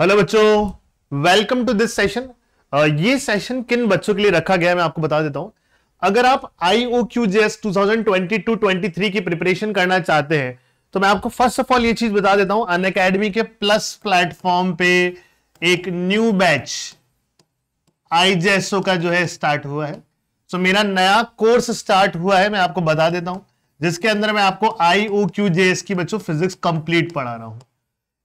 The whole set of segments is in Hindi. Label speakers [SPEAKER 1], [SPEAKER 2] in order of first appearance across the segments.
[SPEAKER 1] हेलो बच्चों वेलकम टू दिस सेशन ये सेशन किन बच्चों के लिए रखा गया है मैं आपको बता देता हूं अगर आप I O Q J S two की प्रिपरेशन करना चाहते हैं तो मैं आपको फर्स्ट ऑफ ऑल ये चीज बता देता हूं अन अकेडमी के प्लस प्लेटफॉर्म पे एक न्यू बैच आई जे ओ का जो है स्टार्ट हुआ है सो so, मेरा नया कोर्स स्टार्ट हुआ है मैं आपको बता देता हूं जिसके अंदर मैं आपको ओ क्यू एस की बच्चों फिजिक्स कंप्लीट पढ़ा रहा हूं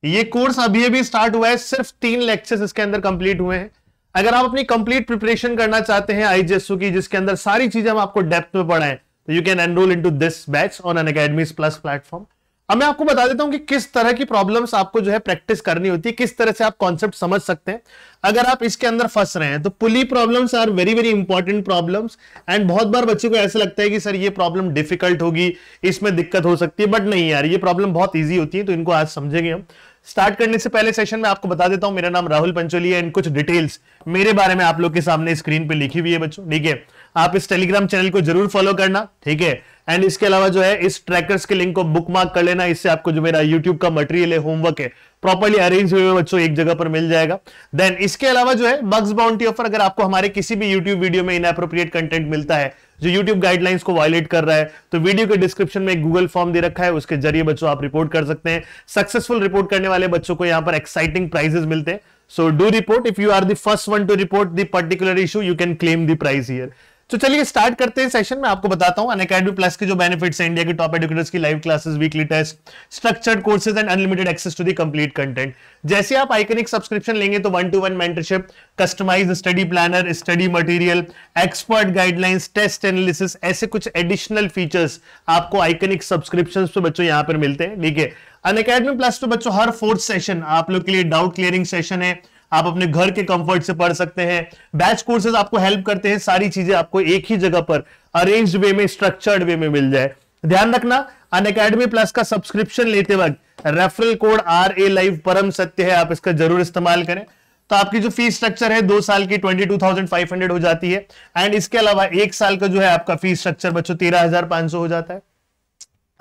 [SPEAKER 1] ये कोर्स अभी अभी स्टार्ट हुआ है सिर्फ तीन लेक्चर्स इसके अंदर कंप्लीट हुए हैं अगर आप अपनी कंप्लीट प्रिपरेशन करना चाहते हैं आईजीएसयू की जिसके अंदर सारी चीजें हम आपको डेप्थ में पढ़ाएं तो you can enrol into this batch on Unacademy plus platform अब मैं आपको बता देता हूं कि किस तरह की प्रॉब्लम आपको जो है प्रैक्टिस करनी होती है किस तरह से आप कॉन्सेप्ट समझ सकते हैं अगर आप इसके अंदर फंस रहे हैं तो pulley problems are very very important problem and बहुत बार बच्चों को ऐसा लगता है कि सर ये प्रॉब्लम डिफिकल्ट होगी इसमें दिक्कत हो सकती है बट नहीं यार ये प्रॉब्लम बहुत ईजी होती है तो इनको आज समझेंगे हम स्टार्ट करने से पहले सेशन में आपको बता देता हूं मेरा नाम राहुल पंचोली है एंड कुछ डिटेल्स मेरे बारे में आप लोग के सामने स्क्रीन पे लिखी हुई है बच्चों ठीक है आप इस टेलीग्राम चैनल को जरूर फॉलो करना ठीक है एंड इसके अलावा जो है इस ट्रैकर्स के लिंक को बुक मार्क कर लेना इससे आपको जो मेरा यूट्यूब का मटेरियल है होमवर्क है प्रॉपरली अरेंज हुए बच्चों एक जगह पर मिल जाएगा देन इसके अलावा जो है बग्स बाउंटी ऑफर अगर आपको हमारे किसी भी यूट्यूब वीडियो में इनअप्रोप्रिएट कंटेंट मिलता है जो यूट्यूब गाइडलाइंस को वायलेट कर रहा है तो वीडियो के डिस्क्रिप्शन में गूगल फॉर्म दे रखा है उसके जरिए बच्चों आप रिपोर्ट कर सकते हैं सक्सेसफुल रिपोर्ट करने वाले बच्चों को यहाँ पर एक्साइटिंग प्राइजेस मिलते हैं so do report if you are the first one to report the particular issue you can claim the prize here तो चलिए स्टार्ट करते हैं सेशन में आपको बताता हूं अनकेडमी प्लस के जो बेनिफिट्स हैं इंडिया के टॉप एडुकेटर्स की live classes weekly test structured courses and unlimited access to the complete content जैसे आप आइकनिक सब्सक्रिप्शन लेंगे तो one to one mentorship customize study planner study material expert guidelines test analysis ऐसे कुछ एडिशनल फीचर्स आपको आइकनिक सब्सक्रिप्शन तो बच्चों यहां पर मिलते हैं ठीक है अनकेडमी प्लस तो बच्चों हर फोर्थ सेशन आप लोग के लिए डाउट क्लियरिंग सेशन है आप अपने घर के कंफर्ट से पढ़ सकते हैं बैच कोर्सेज आपको हेल्प करते हैं सारी चीजें आपको एक ही जगह पर अरेंज्ड वे में स्ट्रक्चर्ड वे में मिल जाए ध्यान रखना अन अकेडमी प्लस का सब्सक्रिप्शन लेते वक्त referral code R A live परम सत्य है आप इसका जरूर इस्तेमाल करें तो आपकी जो फीस स्ट्रक्चर है दो साल की twenty two thousand five hundred हो जाती है एंड इसके अलावा एक साल का जो है आपका फीस स्ट्रक्चर बच्चों तेरह हजार पांच सौ हो जाता है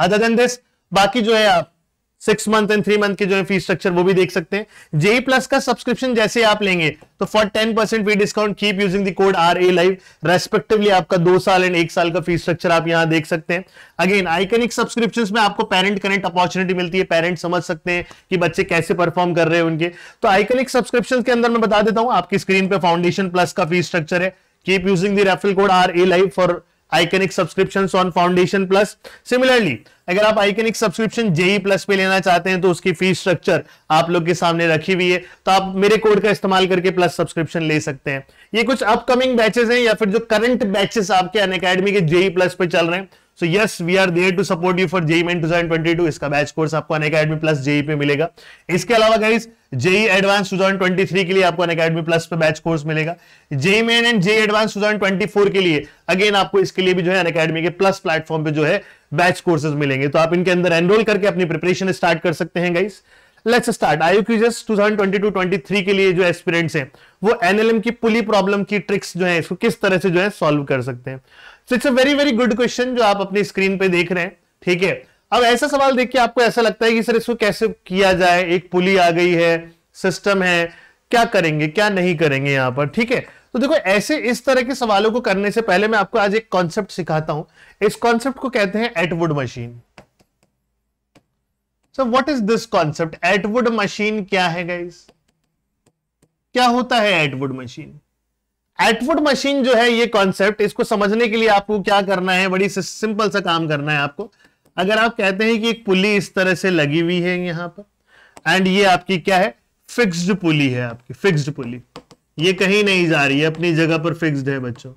[SPEAKER 1] अदर देन दिस बाकी जो है आप six month and three month के जो है फी स्ट्रक्चर वो भी देख सकते हैं जेई प्लस का सब्सक्रिप्शन जैसे आप लेंगे तो for ten percent fee discount keep using the code R A live respectively आपका दो साल एंड एक साल का फी स्ट्रक्चर आप यहां देख सकते हैं अगेन आइकनिक सब्सक्रिप्शन में आपको पेरेंट कनेक्ट अपॉर्चुनिटी मिलती है पेरेंट समझ सकते हैं कि बच्चे कैसे परफॉर्म कर रहे हैं उनके तो आइकनिक सब्सक्रिप्शन के अंदर मैं बता देता हूं आपकी स्क्रीन पे फाउंडेशन प्लस का फी स्ट्रक्चर है keep using the referral code R A live for iconic subscription on foundation plus similarly अगर आप आइकनिक सब्सक्रिप्शन जेई प्लस पे लेना चाहते हैं तो उसकी फीस स्ट्रक्चर आप लोग के सामने रखी हुई है तो आप मेरे कोड का इस्तेमाल करके प्लस सब्सक्रिप्शन ले सकते हैं ये कुछ अपकमिंग बैचेस हैं या फिर जो करंट बैचेस आपके अन अकेडमी के जेई प्लस e पे चल रहे हैं so yes we are there to support you for JEE main two thousand twenty two इसका बैच कोर्स आपको अन अकेडमी प्लस जेई पे मिलेगा इसके अलावा guys JEE advance two thousand twenty three के लिए आपको अन अकेडमी प्लस पे बैच कोर्स मिलेगा JEE main and JEE advance two thousand twenty four के लिए अगेन आपको इसके लिए भी जो है अन अकेडमी के प्लस प्लेटफॉर्म पे जो है बैच कोर्सेज मिलेंगे तो आप इनके अंदर एनरोल करके अपनी प्रिपरेशन स्टार्ट कर सकते हैं guys let's start I two thousand twenty two twenty three के लिए जो एक्सपीरियंस है वो एनएलएम की पुली प्रॉब्लम की ट्रिक्स जो है इसको किस तरह से जो है सॉल्व कर सकते हैं so it's a very very good question जो आप अपनी स्क्रीन पे देख रहे हैं ठीक है अब ऐसा सवाल देख के आपको ऐसा लगता है कि सर इसको कैसे किया जाए एक पुली आ गई है सिस्टम है क्या करेंगे क्या नहीं करेंगे यहां पर ठीक है तो देखो ऐसे इस तरह के सवालों को करने से पहले मैं आपको आज एक कॉन्सेप्ट सिखाता हूं इस कॉन्सेप्ट को कहते हैं Atwood machine so what is this concept Atwood machine क्या है गाइस क्या होता है एटवुड मशीन एटवुड मशीन जो है ये कॉन्सेप्ट इसको समझने के लिए आपको क्या करना है बड़ी सिंपल सा काम करना है आपको अगर आप कहते हैं कि एक पुली इस तरह से लगी हुई है यहां पर एंड ये आपकी क्या है फिक्स्ड पुली है आपकी फिक्स्ड पुली ये कहीं नहीं जा रही है अपनी जगह पर फिक्स्ड है बच्चों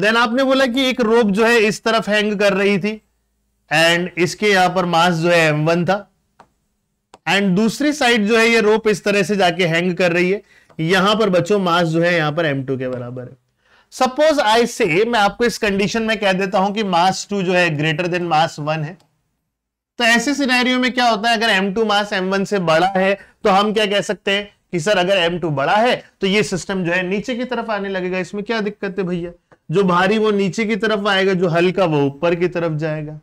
[SPEAKER 1] देन आपने बोला कि एक रोप जो है इस तरफ हैंग कर रही थी एंड इसके यहां पर मास जो है एम वन था एंड दूसरी साइड जो है ये रोप इस तरह से जाके हैंग कर रही है यहां पर बच्चों मास जो है यहां पर एम के बराबर है सपोज आई से मैं आपको इस कंडीशन में कह देता हूं कि मास टू जो है ग्रेटर देन मास वन है तो ऐसे सिनेरियो में क्या होता है अगर m2 मास m1 से बड़ा है तो हम क्या कह सकते हैं कि सर अगर m2 बड़ा है तो ये सिस्टम जो है नीचे की तरफ आने लगेगा इसमें क्या दिक्कत है भैया जो भारी वो नीचे की तरफ आएगा जो हल्का वो ऊपर की तरफ जाएगा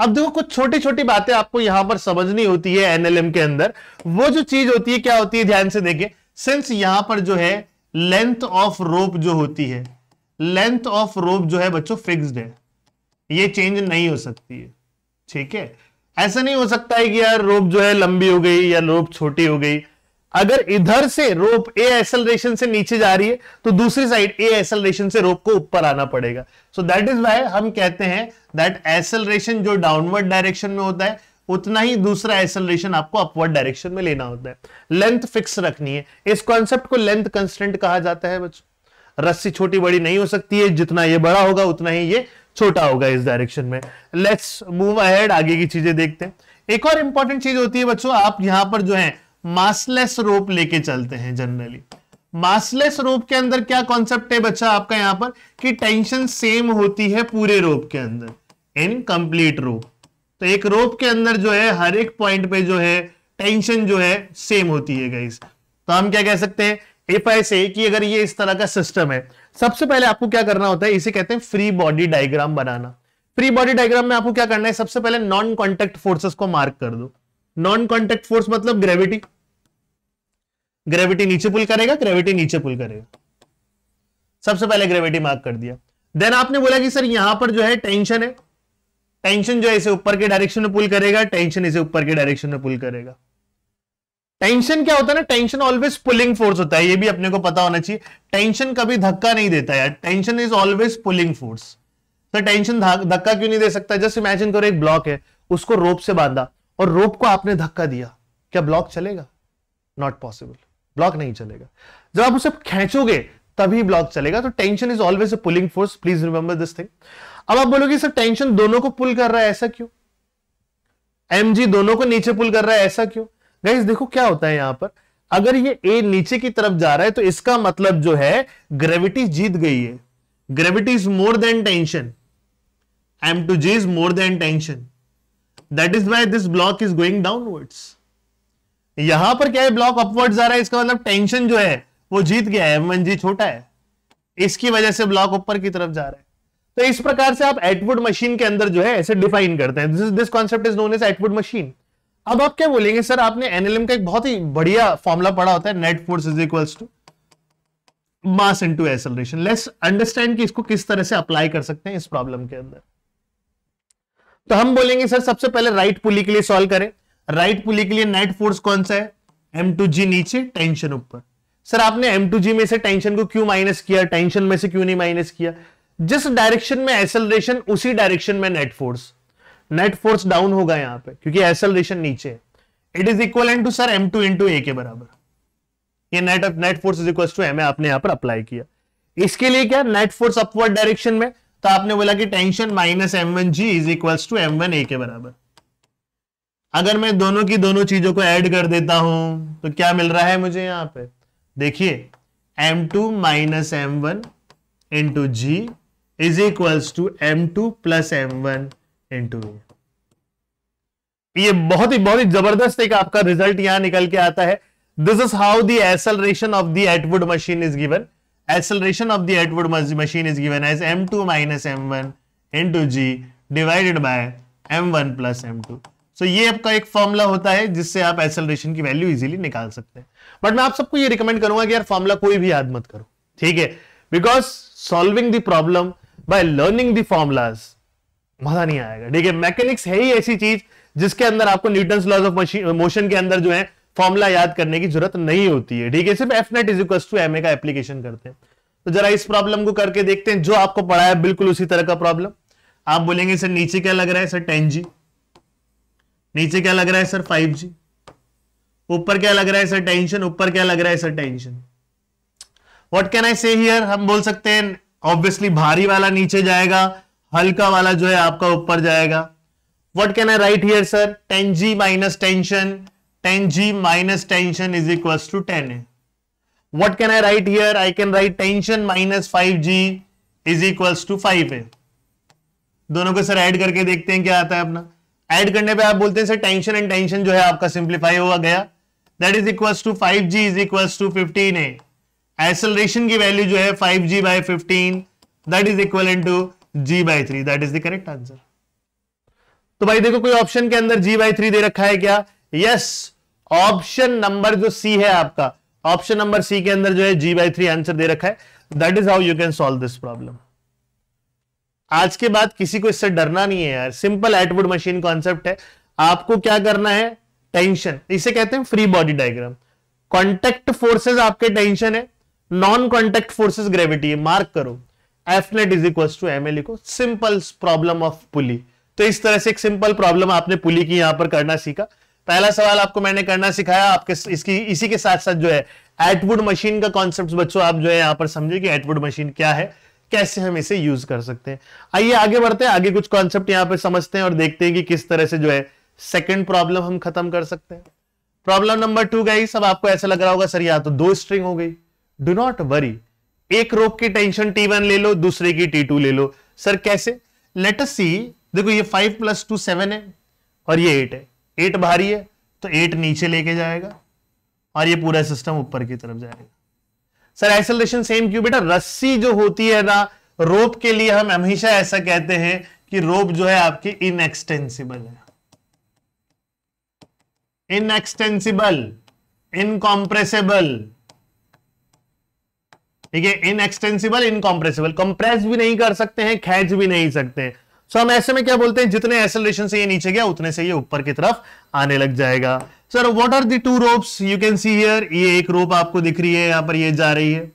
[SPEAKER 1] अब देखो कुछ छोटी छोटी बातें आपको यहां पर समझनी होती है एनएलएम के अंदर वो जो चीज होती है क्या होती है ध्यान से देखें सिंस यहां पर जो है लेंथ ऑफ रोप जो होती है लेंथ ऑफ रोप जो है बच्चों फिक्स्ड है ये चेंज नहीं हो सकती है ठीक है ऐसा नहीं हो सकता है कि यार रोप जो है लंबी हो गई या रोप छोटी हो गई अगर इधर से रोप ए एक्सेलरेशन से नीचे जा रही है तो दूसरी साइड ए एसलरेशन से रोप को ऊपर आना पड़ेगा सो दैट इज वाई हम कहते हैं दैट एसलरेशन जो डाउनवर्ड डायरेक्शन में होता है उतना ही दूसरा एक्सलेशन आपको अपवर्ड डायरेक्शन में लेना होता है लेंथ फिक्स रखनी है इस कॉन्सेप्ट को लेंथ कंस्टेंट कहा जाता है बच्चों रस्सी छोटी बड़ी नहीं हो सकती है जितना ये बड़ा होगा उतना ही ये छोटा होगा इस डायरेक्शन में लेट्स मूव अहेड आगे की चीजें देखते हैं एक और इंपॉर्टेंट चीज होती है बच्चों आप यहां पर जो है मासलेस रोप लेके चलते हैं जनरली मासलेस रोप के अंदर क्या कॉन्सेप्ट है बच्चा आपका यहां पर कि टेंशन सेम होती है पूरे रोप के अंदर इन कंप्लीट रोप तो एक रोप के अंदर जो है हर एक पॉइंट पे जो है टेंशन जो है सेम होती है गाइस तो हम क्या कह सकते हैं इफ आई से कि अगर ये इस तरह का सिस्टम है सबसे पहले आपको क्या करना होता है इसे कहते हैं फ्री बॉडी डायग्राम बनाना फ्री बॉडी डायग्राम में आपको क्या करना है सबसे पहले नॉन कॉन्टेक्ट फोर्सेस को मार्क कर दो नॉन कॉन्टेक्ट फोर्स मतलब ग्रेविटी ग्रेविटी नीचे पुल करेगा ग्रेविटी नीचे पुल करेगा सबसे पहले ग्रेविटी मार्क कर दिया देन आपने बोला कि सर यहां पर जो है टेंशन है टेंशन जो है इसे ऊपर के डायरेक्शन में पुल करेगा टेंशन इसे ऊपर के डायरेक्शन में पुल करेगा टेंशन क्या होता है ना टेंशन ऑलवेज पुलिंग फोर्स होता है ये भी अपने को पता होना चाहिए टेंशन कभी धक्का नहीं देता यार tension is always pulling force तो टेंशन धक्का क्यों नहीं दे सकता जस्ट इमेजिन करो एक ब्लॉक है उसको रोप से बांधा और रोप को आपने धक्का दिया क्या ब्लॉक चलेगा नॉट पॉसिबल ब्लॉक नहीं चलेगा जब आप उसे खेचोगे तभी ब्लॉक चलेगा तो tension is always a pulling force please remember this thing अब आप बोलोगे सर टेंशन दोनों को पुल कर रहा है ऐसा क्यों एम जी दोनों को नीचे पुल कर रहा है ऐसा क्यों गाइस देखो क्या होता है यहां पर अगर ये ए नीचे की तरफ जा रहा है तो इसका मतलब जो है ग्रेविटी जीत गई है gravity is more than tension M two G is more than tension that is why this block is going downwards यहां पर क्या है ब्लॉक अपवर्ड जा रहा है इसका मतलब टेंशन जो है वो जीत गया है एम जी छोटा है इसकी वजह से ब्लॉक ऊपर की तरफ जा रहा है तो इस प्रकार से आप एटवुड मशीन के अंदर जो है ऐसे डिफाइन करते हैं this concept is known as Atwood machine अब आप क्या बोलेंगे सर आपने एनएलएम का एक बहुत ही बढ़िया फॉर्मूला पढ़ा होता है net force is equals to mass into acceleration let's understand कि इसको किस तरह से अप्लाई कर सकते हैं इस प्रॉब्लम के अंदर तो हम बोलेंगे सर सबसे पहले राइट पुली के लिए सॉल्व करें राइट पुली के लिए नेट फोर्स कौन सा है एम टू जी नीचे टेंशन ऊपर सर आपने एम टू जी में से टेंशन को क्यों माइनस किया टेंशन में से क्यों नहीं माइनस किया जिस डायरेक्शन में एसेलरेशन उसी डायरेक्शन में net force net force down होगा यहां पे क्योंकि एसेलरेशन नीचे है it is equal to sir M two into ए के बराबर ये net net force is equal to M आपने यहां पर अप्लाई किया इसके लिए क्या नेट फोर्स अपवर्ड डायरेक्शन में तो आपने बोला कि tension minus M one G is equal to M one A के बराबर अगर मैं दोनों की दोनों चीजों को ऐड कर देता हूं तो क्या मिल रहा है मुझे यहां पे देखिए M two minus M one into ji is equals to M two plus M one into ये बहुत ही बहुत ही जबरदस्त एक आपका रिजल्ट यहां निकल के आता है this is how the acceleration of the Atwood machine is given of the Atwood machine is given as M two minus M one minus m1 into g divided by m1 plus m2. So so, ये आपका एक फॉर्मूला होता है जिससे आप एसेलरेशन की वैल्यू इजीली निकाल सकते हैं बट मैं आप सबको ये रिकमेंड करूंगा कि यार फॉर्मूला कोई भी याद मत करो ठीक है because solving the problem by learning the formulas मजा नहीं आएगा ठीक है मैकेनिक्स है ही ऐसी चीज जिसके अंदर आपको न्यूटन लॉज ऑफ मोशन के अंदर जो है फॉर्मुला याद करने की जरूरत नहीं होती है ठीक है सिर्फ F net is equal to M A का एप्लीकेशन करते हैं तो जरा इस प्रॉब्लम को करके देखते हैं जो आपको पढ़ाया बिल्कुल उसी तरह का प्रॉब्लम आप बोलेंगे सर नीचे क्या लग रहा है सर टेन जी नीचे क्या लग रहा है सर फाइव जी ऊपर क्या लग रहा है सर टेंशन ऊपर क्या लग रहा है sir tension what can I say here हम बोल सकते हैं ऑब्वियसली भारी वाला नीचे जाएगा हल्का वाला जो है आपका ऊपर जाएगा what can I write here sir ten G minus tension ten G minus tension is equal to ten what can I write here I can write tension minus five G is equal to five है दोनों को सर ऐड करके देखते हैं क्या आता है अपना ऐड करने पे आप बोलते हैं सर टेंशन एंड टेंशन जो है आपका सिंप्लीफाई हुआ गया that is equal to five G is equal to fifteen है एसलरेशन की वैल्यू जो है five G by fifteen that is equal to G by three that is the correct answer तो भाई देखो कोई ऑप्शन के अंदर जी बाई थ्री दे रखा है क्या यस ऑप्शन नंबर जो सी है आपका ऑप्शन नंबर सी के अंदर जो है जी बाई थ्री आंसर दे रखा है that is how you can solve this problem आज के बाद किसी को इससे डरना नहीं है यार सिंपल एटवुड मशीन कॉन्सेप्ट है आपको क्या करना है टेंशन इसे कहते हैं free body diagram contact forces आपके टेंशन है नॉन कॉन्टेक्ट फोर्सेस ग्रेविटी है मार्क करो F net is equal to M A लिखो सिंपल प्रॉब्लम ऑफ पुली तो इस तरह से एक सिंपल प्रॉब्लम आपने पुली की यहां पर करना सीखा पहला सवाल आपको मैंने करना सिखाया आपके इसकी इसी के साथ साथ जो है एटवुड मशीन का कॉन्सेप्ट बच्चों आप जो है यहां पर समझे कि एटवुड मशीन क्या है कैसे हम इसे यूज कर सकते हैं आइए आगे बढ़ते हैं आगे कुछ कॉन्सेप्ट यहां पर समझते हैं और देखते हैं कि किस तरह से जो है सेकेंड प्रॉब्लम हम खत्म कर सकते हैं प्रॉब्लम नंबर टू गई सब आपको ऐसा लग रहा होगा सर यहाँ तो दो स्ट्रिंग हो गई डू नॉट वरी एक रोग की टेंशन टी वन ले लो दूसरे की टी टू ले लो सर कैसे लेट अस सी देखो ये फाइव प्लस टू सेवन है और ये एट है एट भारी है तो एट नीचे लेके जाएगा और ये पूरा सिस्टम ऊपर की तरफ जाएगा सर एक्सेलरेशन सेम क्यों बेटा रस्सी जो होती है ना रोप के लिए हम हमेशा ऐसा कहते हैं कि रोप जो है आपकी इनएक्सटेंसिबल है इनएक्सटेंसिबल इनकॉम्प्रेसिबल ठीक है इनएक्सटेंसिबल इनकॉम्प्रेसिबल कंप्रेस भी नहीं कर सकते हैं खेच भी नहीं सकते हैं सो हम ऐसे में क्या बोलते हैं जितने एसोलेशन से ये नीचे गया उतने से ये ऊपर की तरफ आने लग जाएगा sir what are the two ropes you can see here ये एक रोप आपको दिख रही है यहां पर ये जा रही है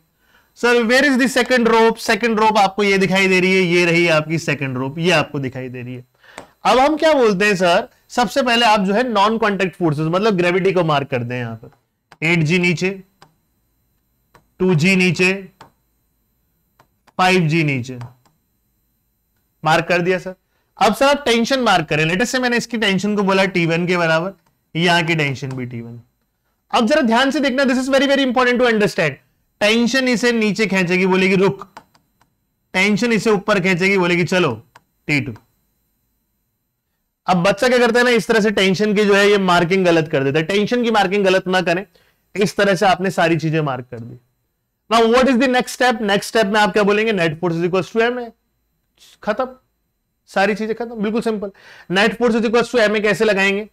[SPEAKER 1] sir where is the second rope second rope आपको ये दिखाई दे रही है ये रही आपकी सेकंड रोप ये आपको दिखाई दे रही है अब हम क्या बोलते हैं सर सबसे पहले आप जो है नॉन कॉन्टेक्ट फोर्सेज मतलब ग्रेविटी को मार्क कर दें यहां पर एट जी नीचे टू जी नीचे फाइव जी नीचे मार्क कर दिया सर अब सर आप टेंशन मार्क करें लेटेस्ट से मैंने इसकी टेंशन को बोला टी वन के बराबर यहां की टेंशन भी टी वन अब जरा ध्यान से देखना this is very very important to understand tension इसे नीचे खेचेगी बोलेगी रुक टेंशन इसे ऊपर खेचेगी बोलेगी चलो टी टू अब बच्चा क्या करता है ना इस तरह से टेंशन की जो है ये मार्किंग गलत कर देता है टेंशन की मार्किंग गलत ना करें इस तरह से आपने सारी चीजें मार्क कर दी ना what is the next step next step में आप क्या बोलेंगे net force is equal to M A खत्म सारी चीजें खत्म बिल्कुल simple net force is equal to M A कैसे लगाएंगे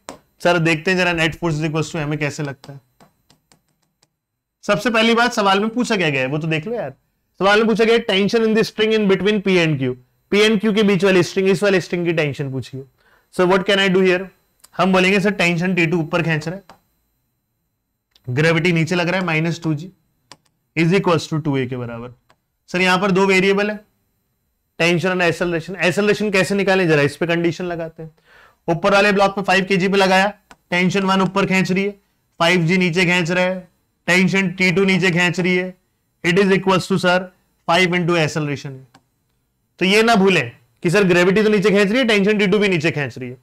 [SPEAKER 1] सर देखते हैं जरा net force is equal to M A कैसे लगता है सबसे पहली बात सवाल में पूछा क्या गया है वो तो देख लो यार सवाल में पूछा गया tension in the string in between P and Q P and Q के बीच वाली स्ट्रिंग इस वाली स्ट्रिंग की टेंशन पूछिए so what can I do here हम बोलेंगे सर टेंशन टी टू ऊपर खींच रहे ग्रेविटी नीचे लग रहा है minus two G is equal to two ए के बराबर सर यहां पर दो वेरिएबल है टेंशन एंड एसलेशन एसलेशन कैसे निकाले जरा इस पे कंडीशन लगाते हैं ऊपर वाले ब्लॉक पे फाइव के पे लगाया टेंशन वन ऊपर खींच रही है फाइव जी नीचे खींच रहा है टेंशन टी टू नीचे खींच रही है it is equal to sir five into acceleration तो ये ना भूले कि सर ग्रेविटी तो नीचे खींच रही है टेंशन टी टू भी नीचे खींच रही है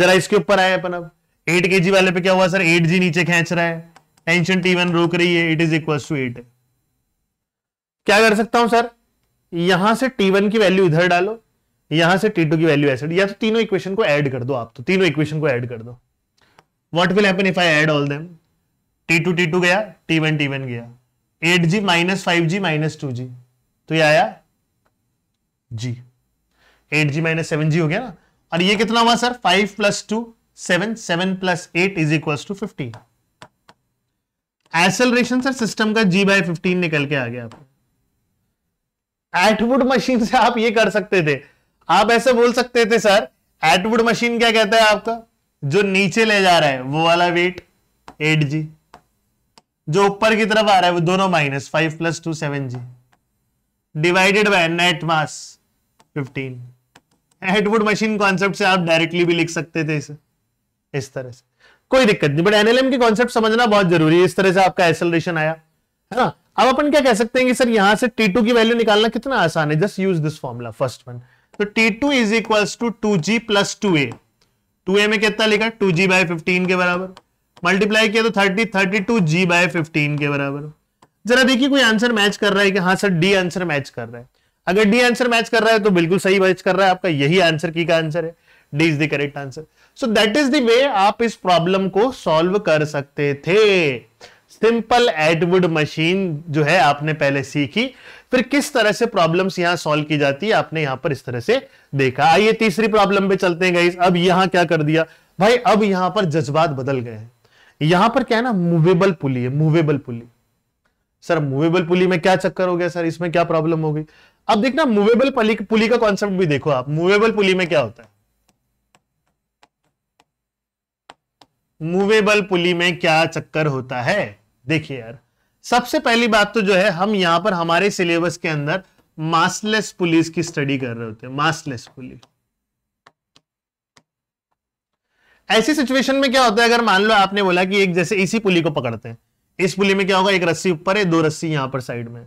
[SPEAKER 1] जरा इसके ऊपर आए अपन अब एट के वाले पे क्या हुआ सर एट जी नीचे खींच रहा है टेंशन टी वन रोक रही है it is equal to eight है क्या कर सकता हूं सर यहां से टी वन की वैल्यू इधर डालो यहां से टी टू की वैल्यू ऐसे या तो तीनों इक्वेशन को ऐड कर दो आप तो तीनों इक्वेशन को ऐड कर दो what will happen if I add all them T two T two गया टी वन टी वन गया eight G minus five G minus two G तो ये आया G eight G minus seven G हो गया ना और ये कितना हुआ sir five plus two seven seven plus eight is equal to fifteen acceleration sir system का जी बाय फिफ्टीन निकल के आ गया आपको एटवुड मशीन से आप ये कर सकते थे आप ऐसे बोल सकते थे सर एटवुड मशीन क्या कहता है आपका जो नीचे ले जा रहा है वो वाला वेट एट जी जो ऊपर की तरफ आ रहा है वो दोनों minus five plus two seven G divided by net mass fifteen Atwood machine concept से आप डायरेक्टली भी लिख सकते थे इसे इस तरह से कोई दिक्कत नहीं बट एनएलएम के कॉन्सेप्ट समझना बहुत जरूरी है इस तरह से आपका एसलरेशन आया है ना अब अपन क्या कह सकते हैं कि सर यहां से T2 की वैल्यू निकालना कितना आसान है just use this formula first one तो T2 two is equal to two G plus two A two A में कितना लिखा टू जी बाय फिफ्टीन के बराबर मल्टीप्लाई किया तो thirty thirty two G by fifteen के बराबर जरा देखिए कोई आंसर मैच कर रहा है कि हाँ सर डी आंसर मैच कर रहा है अगर डी आंसर मैच कर रहा है तो बिल्कुल सही मैच कर रहा है आपका यही आंसर की का आंसर है D is the correct answer so that is the way आप इस प्रॉब्लम को सॉल्व कर सकते थे सिंपल एडवुड मशीन जो है आपने पहले सीखी फिर किस तरह से प्रॉब्लम्स यहां सॉल्व की जाती है आपने यहां पर इस तरह से देखा आइए तीसरी प्रॉब्लम पे चलते हैं गाइस अब यहां क्या कर दिया भाई अब यहां पर जज्बात बदल गए हैं यहां पर क्या है ना मूवेबल पुली है movable pulley sir movable pulley में क्या चक्कर हो गया सर इसमें क्या प्रॉब्लम हो गई अब देखना मूवेबल पुली का कॉन्सेप्ट भी देखो आप मूवेबल पुली में क्या होता है मूवेबल पुली में क्या चक्कर होता है देखिए यार सबसे पहली बात तो जो है हम यहां पर हमारे सिलेबस के अंदर मासलेस पुलिस की स्टडी कर रहे होते हैं मासलेस पुलिस ऐसी सिचुएशन में क्या होता है अगर मान लो आपने बोला कि एक जैसे इसी पुली को पकड़ते हैं इस पुली में क्या होगा एक रस्सी ऊपर है दो रस्सी यहां पर साइड में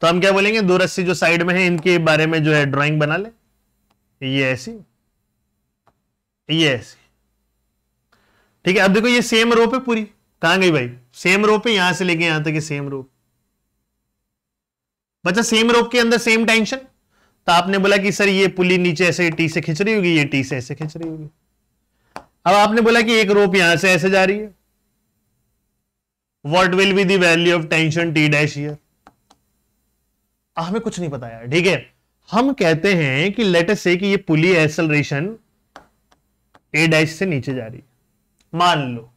[SPEAKER 1] तो हम क्या बोलेंगे दो रस्सी जो साइड में है इनके बारे में जो है ड्राइंग बना ले ये ऐसी ये ऐसी ठीक है अब देखो ये सेम रोप है पूरी कहां गई भाई सेम रोप है यहां से लेके यहां तक सेम रोप बच्चा सेम रोप के अंदर सेम टेंशन तो आपने बोला कि सर ये पुली नीचे ऐसे टी से खिंच रही होगी ये टी से ऐसे खिंच रही होगी अब आपने बोला कि एक रोप यहां से ऐसे जा रही है what will be value of tension T dash here हमें कुछ नहीं पता यार ठीक है हम कहते हैं कि लेटेस्ट से कि ये पुली एसलरेशन ए डैश से नीचे जा रही है मान लो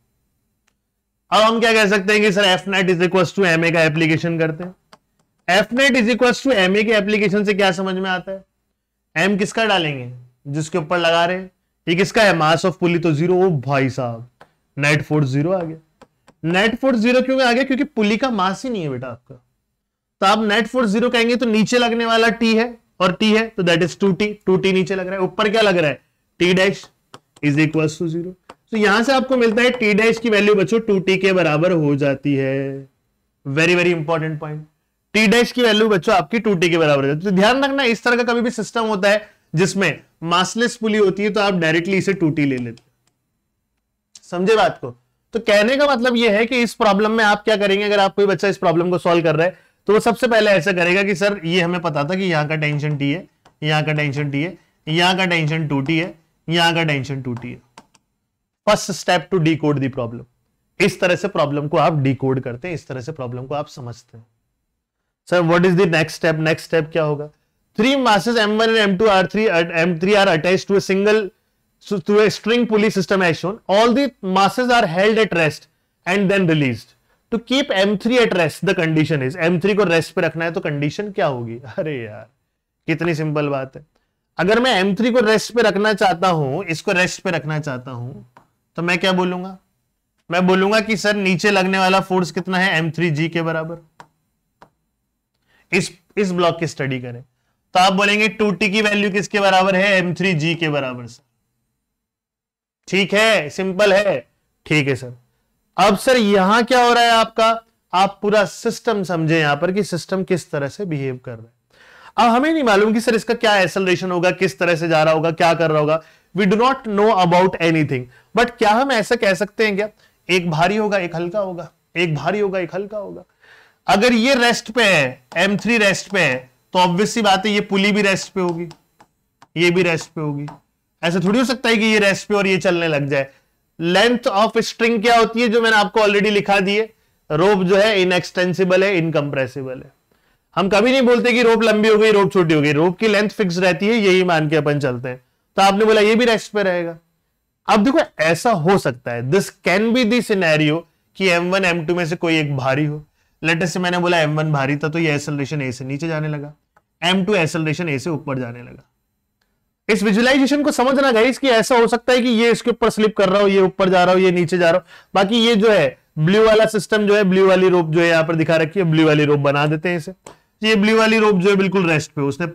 [SPEAKER 1] अब हम क्या कह सकते हैं कि sir F net is equal to M A का एप्लीकेशन करते हैं F net is equal to M A के एप्लीकेशन से क्या समझ में आता है एम किसका डालेंगे जिसके ऊपर लगा रहे ये किसका है मास ऑफ पुली तो जीरो ओ भाई साहब नेट फोर्स जीरो आ गया नेट फोर्स जीरो क्यों आ गया क्योंकि पुली का मास ही नहीं है बेटा आपका तो आप नेट फोर्स जीरो कहेंगे तो नीचे लगने वाला टी है और टी है तो that is two T two T नीचे लग रहा है ऊपर क्या लग रहा है T dash is equal to zero तो यहां से आपको मिलता है टी डैश की वैल्यू बच्चों टू टी के बराबर हो जाती है very very important point T dash की वैल्यू बच्चों आपकी टू टी के बराबर हो जाती है तो ध्यान रखना इस तरह का कभी भी सिस्टम होता है जिसमें मासलेस पुली होती है तो आप डायरेक्टली इसे टू टी ले लेते समझे बात को तो कहने का मतलब यह है कि इस प्रॉब्लम में आप क्या करेंगे अगर आप कोई बच्चा इस प्रॉब्लम को सॉल्व कर रहा है तो वो सबसे पहले ऐसा करेगा कि सर ये हमें पता था कि यहाँ का टेंशन टी है यहाँ का टेंशन टी है यहां का टेंशन टू टी है यहां का टेंशन टू टी है first step to decode the problem इस तरह से प्रॉब्लम को आप डी कोड करते हैं इस तरह से प्रॉब्लम को आप समझते हैं sir what is the next step next step क्या होगा three masses M one and M two are three M three are attach to single to a string pulleys system as shown all the masses are held at rest and then release to keep M three at rest the condition is M three को रेस्ट पे रखना है तो कंडीशन क्या होगी अरे यार कितनी सिंपल बात है अगर मैं M3 को रेस्ट पे रखना चाहता हूं इसको रेस्ट पे रखना चाहता हूं तो मैं क्या बोलूंगा मैं बोलूंगा कि सर नीचे लगने वाला फोर्स कितना है एम थ्री जी के बराबर इस इस ब्लॉक की स्टडी करें तो आप बोलेंगे टू टी की वैल्यू किसके बराबर है एम थ्री जी के बराबर सर ठीक है सिंपल है ठीक है सर अब सर यहां क्या हो रहा है आपका आप पूरा सिस्टम समझे यहां पर कि सिस्टम किस तरह से बिहेव कर रहा है अब हमें नहीं मालूम कि सर इसका क्या एसलेशन होगा किस तरह से जा रहा होगा क्या कर रहा होगा we do not know about anything but क्या हम ऐसा कह सकते हैं क्या एक भारी होगा एक हल्का होगा एक भारी होगा एक हल्का होगा अगर ये रेस्ट पे है एम थ्री रेस्ट पे है तो ऑब्वियस सी बात है ये पुली भी रेस्ट पे होगी ये भी रेस्ट पे होगी ऐसा थोड़ी हो सकता है कि ये रेस्ट पे और ये चलने लग जाए लेंथ ऑफ स्ट्रिंग क्या होती है जो मैंने आपको ऑलरेडी लिखा दी है रोप जो है इनएक्सटेंसिबल है इनकम्प्रेसिबल है हम कभी नहीं बोलते कि रोप लंबी हो गई रोप छोटी हो गई रोप की लेंथ फिक्स रहती है यही मान के अपन चलते हैं तो आपने बोला ये भी रेस्ट पे रहेगा अब देखो ऐसा हो सकता है this can be the scenario कि M1 M2 में से कोई एक भारी हो लेटेस्ट से मैंने बोला M1 भारी था तो ये एसलरेशन A से नीचे जाने लगा M2 एसलरेशन A से ऊपर जाने लगा इस विजुअलाइजेशन को समझना गाइस कि ऐसा हो सकता है कि ये इसके ऊपर स्लिप कर रहा हो ये ऊपर जा रहा हो ये नीचे जा रहा हो बाकी ये जो है ब्लू वाला सिस्टम जो है ब्लू वाली रोप जो है यहाँ पर दिखा रखी है ब्लू वाली रोप बना देते हैं इसे ये ब्लू वाली रोप जो है बिल्कुल रेस्ट पे उसने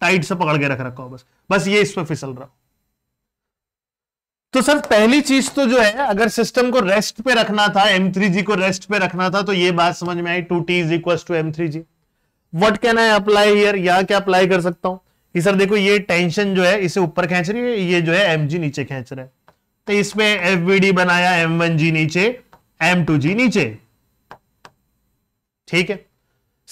[SPEAKER 1] टाइट से पकड़ के रख रखा हो बस बस ये इस पर फिसल रहा तो सर पहली चीज तो जो है अगर सिस्टम को रेस्ट पे रखना था एम थ्री जी को रेस्ट पे रखना था तो ये बात समझ में आई two T is equal to M three g what can I apply here यहां क्या अप्लाई कर सकता हूं कि सर देखो ये टेंशन जो है इसे ऊपर खेच रही है ये जो है एम जी नीचे खेच रहा है तो इसमें एफ बी डी बनाया एम वन जी नीचे एम टू जी नीचे ठीक है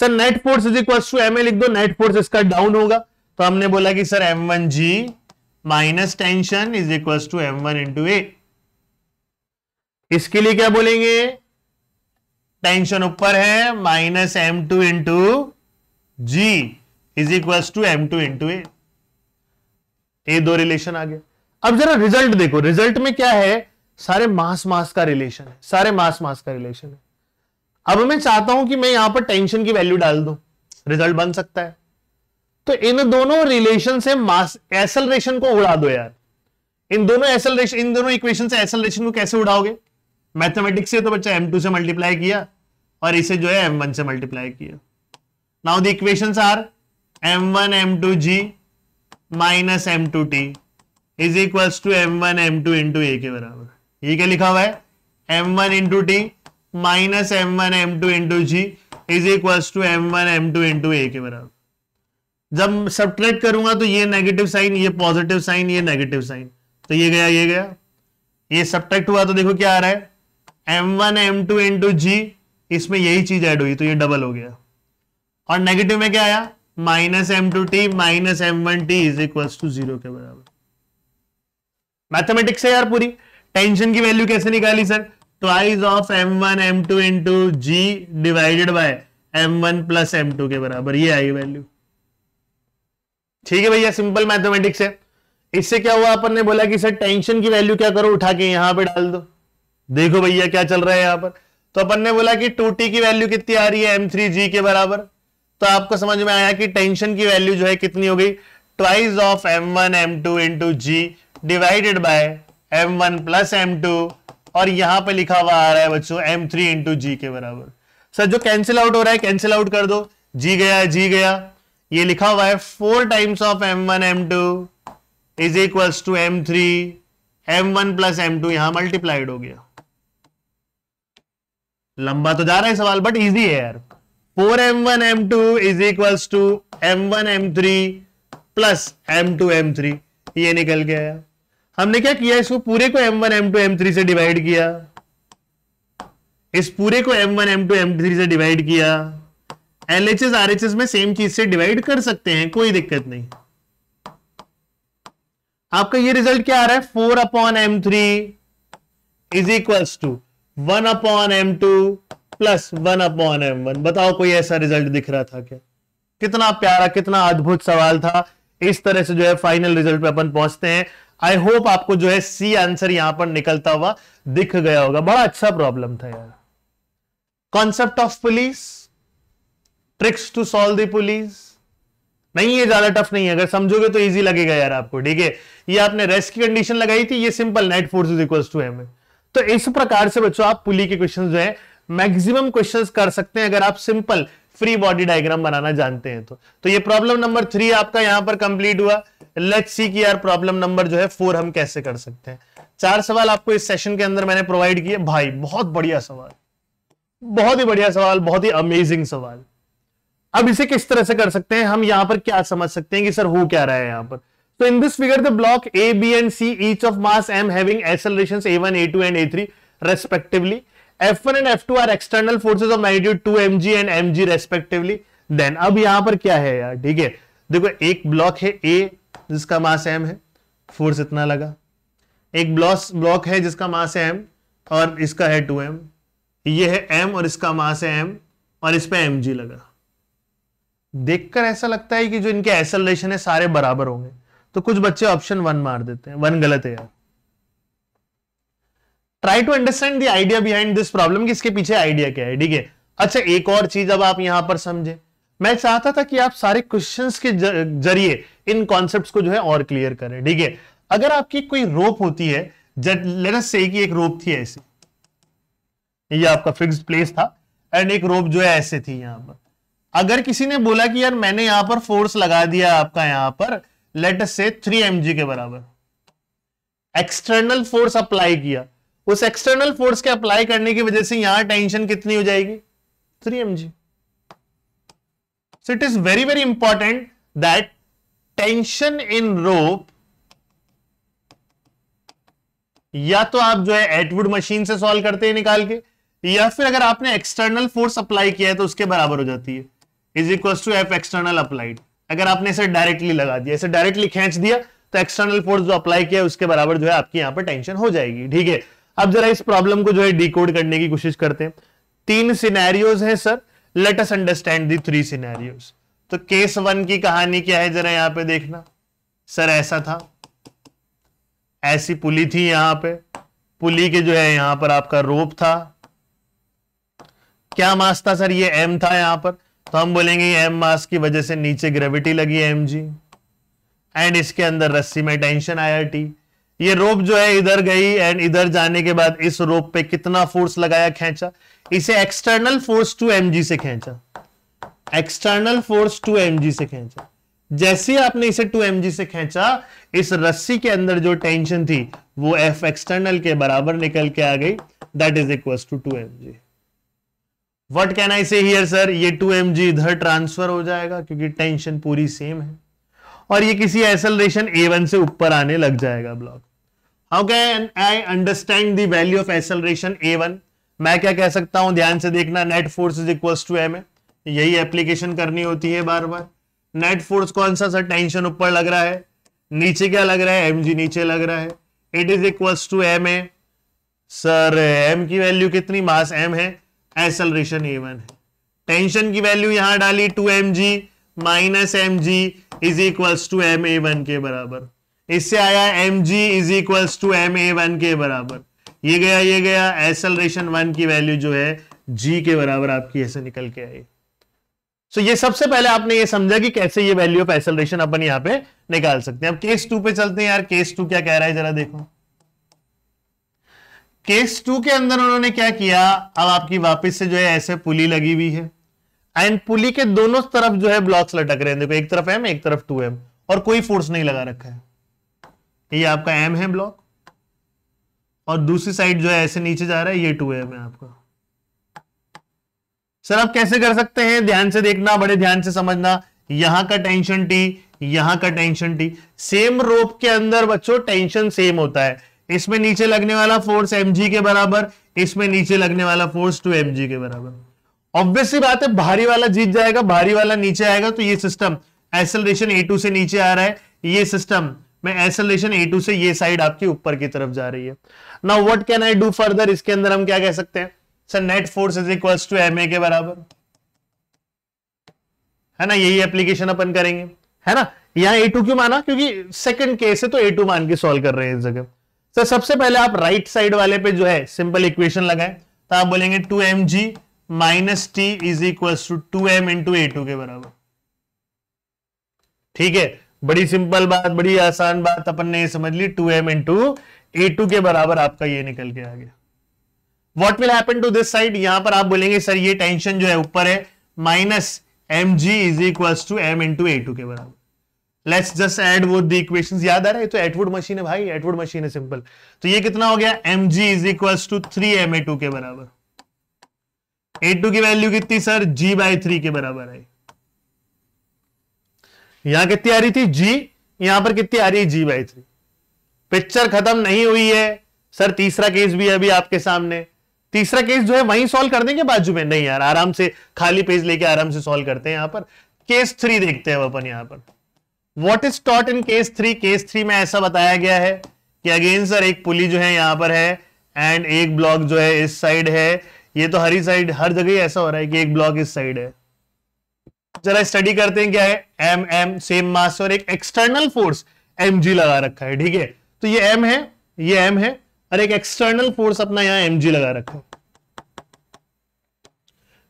[SPEAKER 1] sir net force is equal to M a लिख दो नेट फोर्स इसका डाउन होगा तो हमने बोला कि sir M one g minus tension is equal to M one into a इसके लिए क्या बोलेंगे टेंशन ऊपर है minus M two into ji is equal to M two into a ये दो रिलेशन आ गया अब जरा रिजल्ट देखो रिजल्ट में क्या है सारे मास मास का रिलेशन है सारे मास मास का रिलेशन है अब मैं चाहता हूं कि मैं यहां पर टेंशन की वैल्यू डाल दूं रिजल्ट बन सकता है तो इन दोनों रिलेशन से मास एसलरेशन को उड़ा दो यार इन दोनों एसलरेशन इन दोनों इक्वेशन से एसलरेशन को कैसे उड़ाओगे मैथमेटिक्स से तो बच्चा एम से मल्टीप्लाई किया और इसे जो है एम से मल्टीप्लाई किया now the equation are M one M two g minus M two T is equal to M one M two two ए के बराबर ये क्या लिखा हुआ है M one into T minus M one M two into ji is equal to M one M two into ए के बराबर जब सब्ट्रैक्ट करूंगा तो ये नेगेटिव साइन ये पॉजिटिव साइन ये नेगेटिव साइन तो ये गया ये गया ये सब्ट्रैक्ट हुआ तो देखो क्या आ रहा है M one M two into g इसमें यही चीज ऐड हुई तो ये डबल हो गया और नेगेटिव में क्या आया minus M two T minus M one T is equal to zero के बराबर मैथमेटिक्स है यार पूरी टेंशन की वैल्यू कैसे निकाली sir twice of M one M two into g divided by M one plus M two के बराबर ये आई वैल्यू ठीक है भैया सिंपल मैथमेटिक्स है इससे क्या हुआ अपन ने बोला कि सर टेंशन की वैल्यू क्या करो उठा के यहां पे डाल दो देखो भैया क्या चल रहा है यहां पर तो अपन ने बोला कि टू की वैल्यू कितनी आ रही है एम के बराबर तो आपको समझ में आया कि टेंशन की वैल्यू जो है कितनी हो गई twice of M one M two into g divided by M one plus M two और यहां पे लिखा हुआ आ रहा है बच्चों एम थ्री इंटू जी के बराबर सर जो कैंसिल आउट हो रहा है कैंसिल आउट कर दो जी गया जी गया ये लिखा हुआ है four times of M one M two is equals to M three M one plus M two यहां मल्टीप्लाइड हो गया लंबा तो जा रहा है सवाल बट इजी है यार four M one M two is equals to M one M three plus M two M three ये निकल गया हमने क्या किया इसको पूरे को m1 m2 m3 से डिवाइड किया इस पूरे को m1 m2 m3 से डिवाइड किया एलएचएस आरएचएस में सेम चीज से डिवाइड कर सकते हैं कोई दिक्कत नहीं आपका ये रिजल्ट क्या आ रहा है four upon M three is equals to one upon M two plus one upon M one बताओ कोई ऐसा रिजल्ट दिख रहा था क्या कितना प्यारा कितना अद्भुत सवाल था इस तरह से जो है फाइनल रिजल्ट पे अपन पहुंचते हैं आई होप आपको जो है सी आंसर यहां पर निकलता हुआ दिख गया होगा बड़ा अच्छा प्रॉब्लम था यार concept of pulleys tricks to solve the pulleys नहीं ये ज्यादा टफ नहीं है अगर समझोगे तो इजी लगेगा यार आपको ठीक है ये आपने रेस्ट की कंडीशन लगाई थी ये simple net force is equal to M तो इस प्रकार से बच्चों आप पुली के क्वेश्चन जो है मैक्सिमम क्वेश्चन कर सकते हैं अगर आप सिंपल फ्री बॉडी डायग्राम बनाना जानते हैं तो तो ये प्रॉब्लम नंबर थ्री आपका यहां पर कंप्लीट हुआ लेट्स सी की यार प्रॉब्लम नंबर जो है फोर हम कैसे कर सकते हैं चार सवाल आपको इस सेशन के अंदर मैंने प्रोवाइड किए भाई बहुत बढ़िया सवाल बहुत ही बढ़िया सवाल बहुत ही अमेजिंग सवाल अब इसे किस तरह से कर सकते हैं हम यहां पर क्या समझ सकते हैं कि सर हो क्या रहा है यहां पर तो in this figure the block A B and C each of mass M having one A two and respectively F one and F two are external forces of magnitude g and M g respectively then अब यहां पर क्या है यार ठीक है देखो एक ब्लॉक है ए जिसका मास एम है फोर्स इतना लगा एक ब्लॉस ब्लॉक है जिसका मास है एम और इसका है टू एम ये है एम और इसका मास है एम और इस पर एम जी लगा देखकर ऐसा लगता है कि जो इनके एसलेशन है सारे बराबर होंगे तो कुछ बच्चे ऑप्शन वन मार देते हैं वन गलत है यार try to understand the idea behind this problem कि इसके पीछे आइडिया क्या है ठीक है अच्छा एक और चीज अब आप यहां पर समझे मैं चाहता था कि आप सारे क्वेश्चंस के जरिए इन कॉन्सेप्ट्स को जो है और क्लियर करें ठीक है अगर आपकी कोई रोप होती है से कि एक रोप थी ऐसी ये आपका फिक्स्ड प्लेस था एंड एक रोप जो है ऐसे थी यहां पर अगर किसी ने बोला कि यार मैंने यहां पर फोर्स लगा दिया आपका यहां पर लेट से थ्री एम के बराबर एक्सटर्नल फोर्स अप्लाई किया उस एक्सटर्नल फोर्स के अप्लाई करने की वजह से यहां टेंशन कितनी हो जाएगी three M so it is very very important that tension in rope या तो आप जो है एटवुड मशीन से सॉल्व करते हैं निकाल के या फिर अगर आपने एक्सटर्नल फोर्स अप्लाई किया है तो उसके बराबर हो जाती है is equal to F external applied अगर आपने इसे डायरेक्टली लगा दिया इसे डायरेक्टली खींच दिया तो एक्सटर्नल फोर्स जो अप्लाई किया उसके बराबर जो है आपकी यहां पर टेंशन हो जाएगी ठीक है अब जरा इस प्रॉब्लम को जो है डिकोड करने की कोशिश करते हैं तीन सिनेरियोज हैं sir let us understand the three scenarios तो केस वन की कहानी क्या है जरा यहां पे देखना सर ऐसा था ऐसी पुली थी यहां पे पुली के जो है यहां पर आपका रोप था क्या मास था सर ये एम था यहां पर तो हम बोलेंगे एम मास की वजह से नीचे ग्रेविटी लगी एम जी एंड इसके अंदर रस्सी में टेंशन आया टी ये रोप जो है इधर गई एंड इधर जाने के बाद इस रोप पे कितना फोर्स लगाया खेचा इसे external force two M g से खेचा external force two M g से खेचा जैसे आपने इसे टू एम जी से खेचा इस रस्सी के अंदर जो टेंशन थी वो एफ एक्सटर्नल के बराबर निकल के आ गई that is equal to two M g what can I say here sir ये टू एम जी इधर ट्रांसफर हो जाएगा क्योंकि टेंशन पूरी सेम है और ये किसी एसलेशन ए वन से ऊपर आने लग जाएगा block how can I understand the value of acceleration a one मैं क्या कह सकता हूं ध्यान से देखना net force is equal to M यही एप्लीकेशन करनी होती है बार बार नेट फोर्स कौन सा सर टेंशन ऊपर लग रहा है नीचे क्या लग रहा है एम जी नीचे लग रहा है it is equal to M a sir M की वैल्यू कितनी मास एम है एसलरेशन ए वन है टेंशन की वैल्यू यहां डाली two M g minus M g is equals to M a one के बराबर इससे आया M g is equals to M a one के बराबर ये गया ये गया एसलरेशन वन की वैल्यू जो है जी के बराबर आपकी ऐसे निकल के आई so, ये सबसे पहले आपने ये समझा कि कैसे ये वैल्यू ऑफ एसलरेशन अपन यहां पे निकाल सकते हैं अब केस टू पे चलते हैं यार केस टू क्या कह रहा है जरा देखो केस टू के अंदर उन्होंने क्या किया अब आपकी वापस से जो है ऐसे पुली लगी हुई है एंड पुली के दोनों तरफ जो है ब्लॉक्स लटक रहे हैं देखो एक तरफ एम एक तरफ टू एम और कोई फोर्स नहीं लगा रखा है ये आपका एम है ब्लॉक और दूसरी साइड जो है ऐसे नीचे जा रहा है ये टू एम है आपका सर आप कैसे कर सकते हैं ध्यान से देखना बड़े ध्यान से समझना यहां का टेंशन टी यहां का टेंशन टी सेम रोप के अंदर बच्चों टेंशन सेम होता है इसमें नीचे लगने वाला फोर्स एम के बराबर इसमें नीचे लगने वाला फोर्स टू एम के बराबर ऑब्वियसली बात है भारी वाला जीत जाएगा भारी वाला नीचे आएगा तो ये सिस्टम एसलेशन ए से नीचे आ रहा है ये सिस्टम में एसलेशन ए से ये साइड आपकी ऊपर की तरफ जा रही है now what can I do further इसके अंदर हम क्या कह सकते हैं sir net force is equal to M के बराबर है ना यही एप्लीकेशन अपन करेंगे है ना यहां ए टू क्यों माना क्योंकि सेकंड केस है तो ए टू मान के सॉल्व कर रहे हैं इस जगह सर सबसे पहले आप राइट साइड वाले पे जो है सिंपल इक्वेशन लगाए तो आप बोलेंगे two M g minus T is equal to two M into a two के बराबर ठीक है बड़ी सिंपल बात बड़ी आसान बात अपन ने समझ ली two M into a two के बराबर आपका ये निकल के आ गया what will happen to this side यहां पर आप बोलेंगे सर ये टेंशन जो है ऊपर है minus M g is equal to M into a two के बराबर लेट्स जस्ट एड वो दी इक्वेशन याद आ रहा है तो एटवुड मशीन है भाई एटवुड मशीन है सिंपल तो ये कितना हो गया M g is equal to three M a two के बराबर ए टू की वैल्यू कितनी सर जी बाई थ्री के बराबर आई यहां कितनी आ रही थी जी यहां पर कितनी आ रही है जी बाई थ्री पिक्चर खत्म नहीं हुई है सर तीसरा केस भी है अभी आपके सामने तीसरा केस जो है वहीं सॉल्व कर देंगे बाजू में नहीं यार आराम से खाली पेज लेके आराम से सॉल्व करते हैं यहां पर केस थ्री देखते हैं अपन यहां पर what is taught in case three case three में ऐसा बताया गया है कि अगेन सर एक पुली जो है यहां पर है एंड एक ब्लॉक जो है इस साइड है ये तो हरी साइड हर जगह ऐसा हो रहा है कि एक ब्लॉक इस साइड है जरा स्टडी करते हैं क्या है एम एम सेम मास और एक एक्सटर्नल फोर्स एम जी लगा रखा है ठीक है तो ये एम है ये एम है और एक एक्सटर्नल फोर्स अपना यहां एम जी लगा रखा है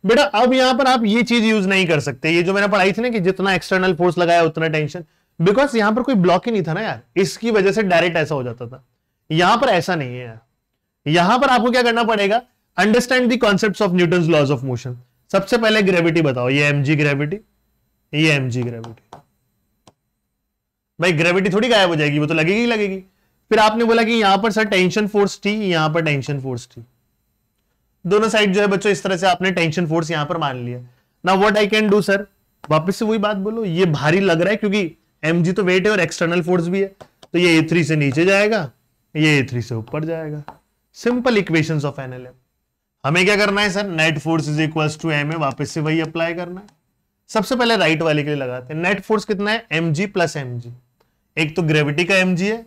[SPEAKER 1] बेटा अब यहां पर आप ये चीज यूज नहीं कर सकते ये जो मैंने पढ़ाई थी ना कि जितना एक्सटर्नल फोर्स लगाया उतना टेंशन बिकॉज यहां पर कोई ब्लॉक ही नहीं था ना यार इसकी वजह से डायरेक्ट ऐसा हो जाता था यहां पर ऐसा नहीं है यार यहां पर आपको क्या करना पड़ेगा understand the concept of Newton laws of motion सबसे पहले ग्रेविटी बताओ ये एम जी ग्रेविटी ये एम जी ग्रेविटी भाई ग्रेविटी थोड़ी गायब हो जाएगी वो तो लगेगी ही लगेगी फिर आपने बोला कि यहां पर सर टेंशन फोर्स थी यहां पर टेंशन फोर्स थी दोनों साइड जो है बच्चों इस तरह से आपने टेंशन फोर्स यहां पर मान लिया ना what I can do sir वापस से वही बात बोलो ये भारी लग रहा है क्योंकि एम जी तो वेट है और एक्सटर्नल फोर्स भी है तो ये ए थ्री से नीचे जाएगा ये ए थ्री से ऊपर जाएगा सिंपल इक्वेशंस ऑफ एनएलएम हमें क्या करना है sir net force is equal to M a वापस से वही अप्लाई करना है सबसे पहले राइट वाले के लिए लगाते हैं नेट फोर्स कितना है M g plus M g एक तो ग्रेविटी का एम जी है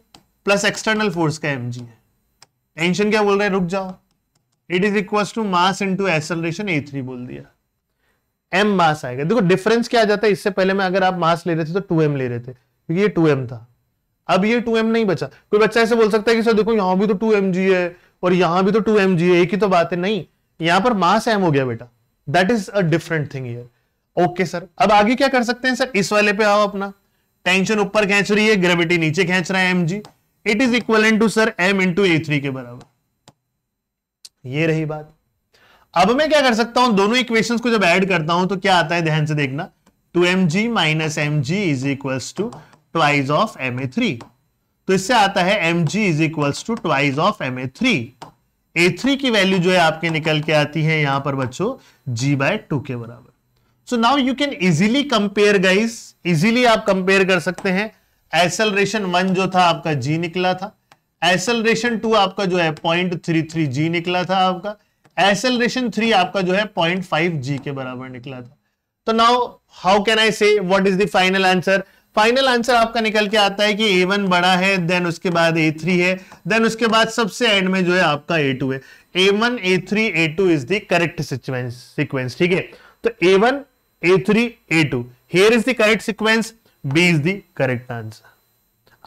[SPEAKER 1] प्लस एक्सटर्नल फोर्स का एम जी है टेंशन क्या बोल रहा है रुक जाओ it is equal to mass into acceleration a three बोल दिया एम मास आएगा देखो डिफरेंस क्या आ जाता है इससे पहले मैं अगर आप मास ले रहे थे तो टू एम ले रहे थे क्योंकि ये टू एम था अब ये टू एम नहीं बचा कोई बच्चा ऐसे बोल सकता है कि सर देखो यहां भी तो टू एम जी है और यहां भी तो टू एम जी है एक ही तो बात है नहीं यहां पर मास एम हो गया बेटा that is a different thing here okay sir अब आगे क्या कर सकते हैं सर इस वाले पे आओ अपना टेंशन ऊपर खेच रही है ग्रेविटी नीचे खेच रहा है M g it is equal to sir M into a three के बराबर ये रही बात अब मैं क्या कर सकता हूं दोनों इक्वेशन को जब ऐड करता हूं तो क्या आता है ध्यान से देखना two M g minus M g is equals to twice of M a three तो इससे आता है M g is equals to twice of M a three a three की वैल्यू जो है आपके निकल के आती है यहां पर बच्चों जी बाय टू के बराबर so now you can easily compare guys easily आप कंपेयर कर सकते हैं एसलरेशन वन जो था आपका जी निकला था एसलरेशन टू आपका जो है पॉइंट थ्री थ्री जी निकला था आपका एसेलरेशन थ्री आपका जो है पॉइंट फाइव जी के बराबर निकला था तो now how can I say what is the final answer final answer आपका निकल के आता है कि ए वन बड़ा है देन उसके बाद ए थ्री है देन उसके बाद सबसे एंड में जो है आपका ए टू है a one a three a two is the correct sequence ठीक है तो a one a three a two here is the correct sequence B is the correct answer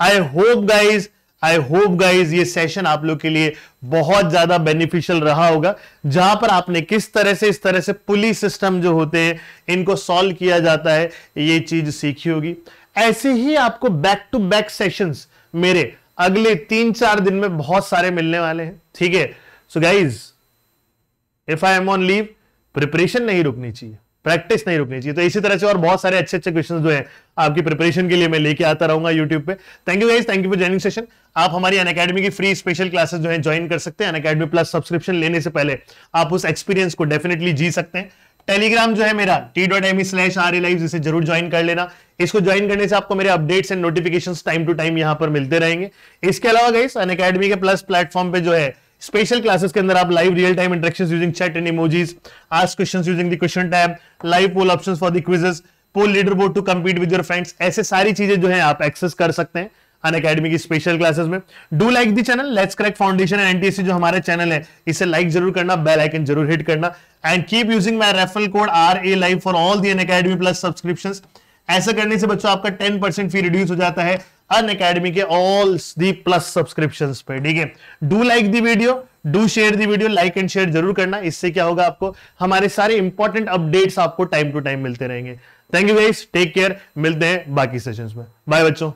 [SPEAKER 1] I hope guys I hope guys ये सेशन आप लोग के लिए बहुत ज्यादा बेनिफिशियल रहा होगा जहां पर आपने किस तरह से इस तरह से पुलिस सिस्टम जो होते हैं इनको सॉल्व किया जाता है ये चीज सीखी होगी ऐसे ही आपको बैक टू बैक सेशंस मेरे अगले तीन चार दिन में बहुत सारे मिलने वाले हैं ठीक है so guys if I am on leave preparation नहीं रुकनी चाहिए प्रैक्टिस नहीं रुकनी चाहिए तो इसी तरह से और बहुत सारे अच्छे अच्छे क्वेश्चन जो है आपकी प्रिपरेशन के लिए मैं लेके आता रहूंगा यूट्यूब पे thank you guys thank you for joining session आप हमारी अन अकेडमी की फ्री स्पेशल क्लासेस जो है ज्वाइन कर सकते हैं अन अकेडमी प्लस सब्सक्रिप्शन लेने से पहले आप उस एक्सपीरियंस को डेफिनेटली जी सकते हैं टेलीग्राम जो है मेरा T dot M slash R live इसे जरूर ज्वाइन कर लेना इसको ज्वाइन करने से आपको मेरे updates and notification time to time यहां पर मिलते रहेंगे इसके अलावा गाइस अन अकेडमी के प्लस प्लेटफॉर्म पे जो है स्पेशल क्लासेस के अंदर आप live real time interaction using chat and emojis ask question using the question tab live poll option for the quizzes poll leaderboard to compete with your friends ऐसे सारी चीजें जो है आप एक्सेस कर सकते हैं अन अकेडमी की स्पेशल क्लासेस में do like the channel let's crack foundation and NTSC जो हमारे चैनल है इसे लाइक जरूर करना बेल आइकन जरूर हिट करना and keep using my referral code R A live for all the Unacademy plus subscriptions ऐसा करने से बच्चों आपका टेन परसेंट फी रिड्यूस हो जाता है अन अकेडमी के ऑल दी प्लस सब्सक्रिप्शन पे ठीक है do like the video do share the video like and share जरूर करना इससे क्या होगा आपको हमारे सारे इंपॉर्टेंट अपडेट्स आपको टाइम टू टाइम मिलते रहेंगे thank you guys take care मिलते हैं बाकी सेशंस में बाय बच्चों